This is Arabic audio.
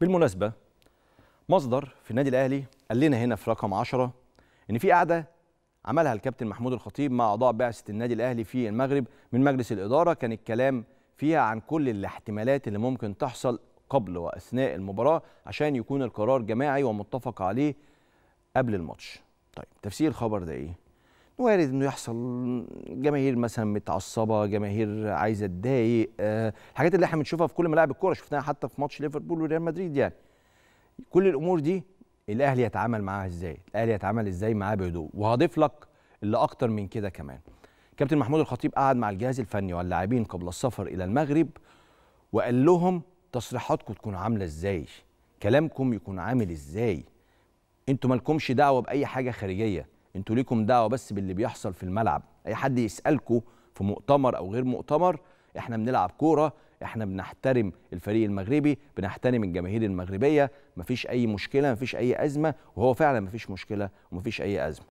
بالمناسبه مصدر في النادي الاهلي قال لنا هنا في رقم 10 ان في قعده عملها الكابتن محمود الخطيب مع اعضاء بعثه النادي الاهلي في المغرب من مجلس الاداره كان الكلام فيها عن كل الاحتمالات اللي ممكن تحصل قبل واثناء المباراه عشان يكون القرار جماعي ومتفق عليه قبل الماتش. طيب تفسير الخبر ده ايه؟ وارد انه يحصل جماهير مثلا متعصبه جماهير عايزه تضايق آه، الحاجات اللي احنا بنشوفها في كل ملاعب الكوره شفناها حتى في ماتش ليفربول وريال مدريد يعني كل الامور دي الاهلي يتعامل معاها ازاي الاهلي يتعامل ازاي معاها بهدوء وهضيف لك اللي اكتر من كده كمان كابتن محمود الخطيب قعد مع الجهاز الفني واللاعبين قبل السفر الى المغرب وقال لهم تصريحاتكم تكون عامله ازاي كلامكم يكون عامل ازاي انتوا مالكمش دعوه باي حاجه خارجيه انتوا ليكم دعوه بس باللي بيحصل في الملعب اي حد يسالكوا في مؤتمر او غير مؤتمر احنا بنلعب كوره احنا بنحترم الفريق المغربي بنحترم الجماهير المغربيه مفيش اي مشكله مفيش اي ازمه وهو فعلا مفيش مشكله ومفيش اي ازمه